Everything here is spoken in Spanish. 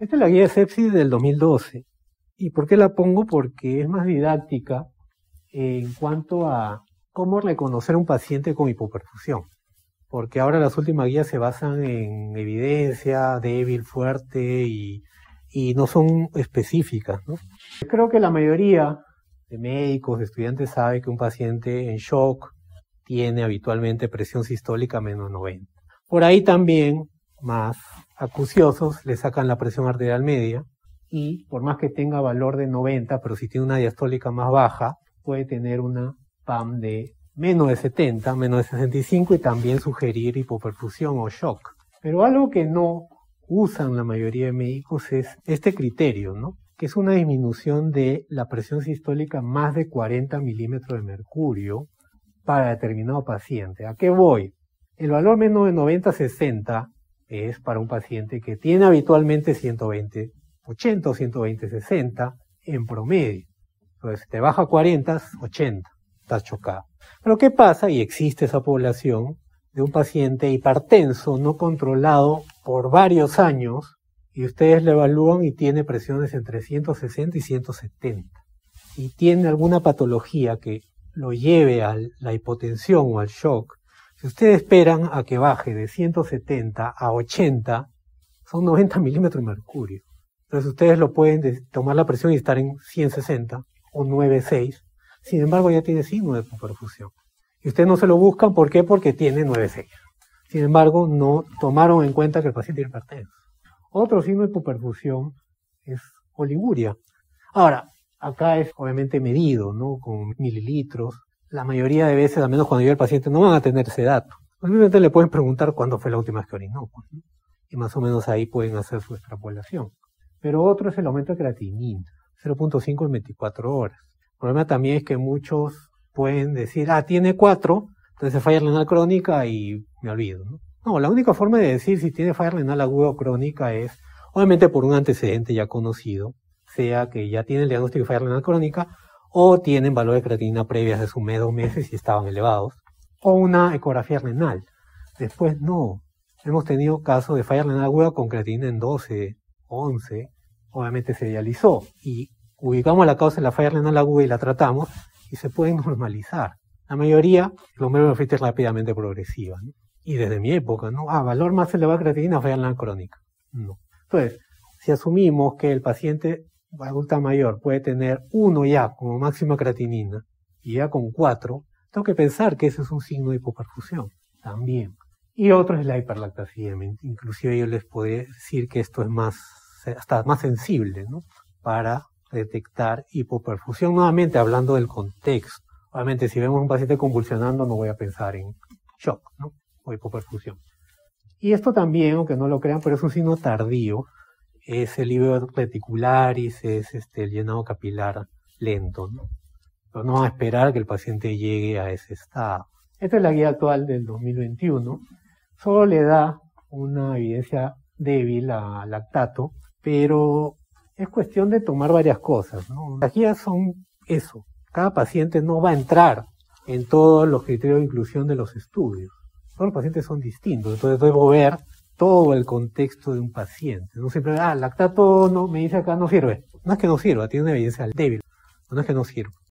Esta es la guía de sepsis del 2012. ¿Y por qué la pongo? Porque es más didáctica en cuanto a cómo reconocer un paciente con hipoperfusión. Porque ahora las últimas guías se basan en evidencia, débil, fuerte y, no son específicas. Creo que la mayoría de médicos, de estudiantes, sabe que un paciente en shock tiene habitualmente presión sistólica menos 90. Por ahí también, más acuciosos le sacan la presión arterial media y por más que tenga valor de 90, pero si tiene una diastólica más baja, puede tener una PAM de menos de 70, menos de 65 y también sugerir hipoperfusión o shock. Pero algo que no usan la mayoría de médicos es este criterio, ¿no? que es una disminución de la presión sistólica más de 40 milímetros de mercurio para determinado paciente. ¿A qué voy? El valor menos de 90-60 es para un paciente que tiene habitualmente 120, 80 o 120, 60 en promedio. Entonces, te baja 40, 80, estás chocado. Pero ¿qué pasa? Y existe esa población de un paciente hipertenso no controlado por varios años y ustedes le evalúan y tiene presiones entre 160 y 170 y tiene alguna patología que lo lleve a la hipotensión o al shock si ustedes esperan a que baje de 170 a 80, son 90 milímetros de mercurio. Entonces ustedes lo pueden tomar la presión y estar en 160 o 9,6. Sin embargo, ya tiene signo de perfusión. Y ustedes no se lo buscan, ¿por qué? Porque tiene 9,6. Sin embargo, no tomaron en cuenta que el paciente hipertenso. Otro signo de hipoperfusión es oliguria. Ahora, acá es obviamente medido, ¿no? Con mililitros, la mayoría de veces, al menos cuando yo el paciente, no van a tener ese dato. Obviamente le pueden preguntar cuándo fue la última vez que orinó. Pues, y más o menos ahí pueden hacer su extrapolación. Pero otro es el aumento de creatinina, 0.5 en 24 horas. El problema también es que muchos pueden decir, ah, tiene 4, entonces falla renal crónica y me olvido. ¿no? la única forma de decir si tiene falla renal aguda o crónica es, obviamente por un antecedente ya conocido, sea que ya tiene el diagnóstico de falla renal crónica, o tienen valor de creatinina previa de su mes, dos meses y estaban elevados, o una ecografía renal. Después no. Hemos tenido casos de falla renal aguda con creatinina en 12, 11, obviamente se dializó y ubicamos la causa de la falla renal aguda y la tratamos y se puede normalizar. La mayoría, los menos rápidamente progresiva. Y desde mi época, ¿no? Ah, valor más elevado de creatinina, falla renal crónica. No. Entonces, si asumimos que el paciente adulta mayor puede tener uno ya como máxima creatinina y ya con cuatro, tengo que pensar que ese es un signo de hipoperfusión también. Y otro es la hiperlactasía, Inclusive yo les podría decir que esto es más, hasta más sensible, ¿no? Para detectar hipoperfusión. Nuevamente hablando del contexto. Obviamente, si vemos un paciente convulsionando, no voy a pensar en shock, ¿no? O hipoperfusión. Y esto también, aunque no lo crean, pero es un signo tardío es el libro reticularis, es este, el llenado capilar lento. ¿no? Pero no vamos a esperar que el paciente llegue a ese estado. Esta es la guía actual del 2021. Solo le da una evidencia débil al lactato, pero es cuestión de tomar varias cosas. Las guías son eso. Cada paciente no va a entrar en todos los criterios de inclusión de los estudios. Todos los pacientes son distintos. Entonces debo ver todo el contexto de un paciente. No siempre, ah, lactato no, me dice acá no sirve. No es que no sirva, tiene una evidencia débil. No es que no sirva.